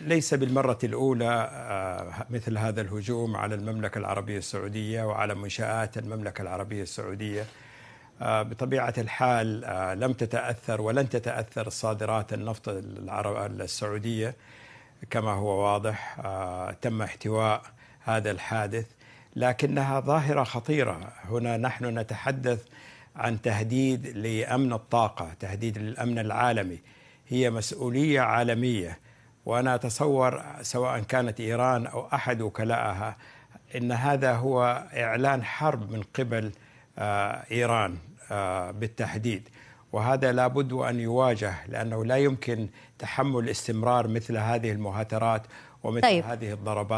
ليس بالمرة الأولى آه، مثل هذا الهجوم على المملكة العربية السعودية وعلى منشآت المملكة العربية السعودية آه، بطبيعة الحال آه، لم تتأثر ولن تتأثر صادرات النفط السعودية كما هو واضح تم احتواء هذا الحادث لكنها ظاهرة خطيرة هنا نحن نتحدث عن تهديد لأمن الطاقة تهديد للأمن العالمي هي مسؤولية عالمية وأنا أتصور سواء كانت إيران أو أحد وكلاءها أن هذا هو إعلان حرب من قبل آه، إيران آه، بالتحديد وهذا لابد أن يواجه لأنه لا يمكن تحمل استمرار مثل هذه المهاترات ومثل طيب. هذه الضربات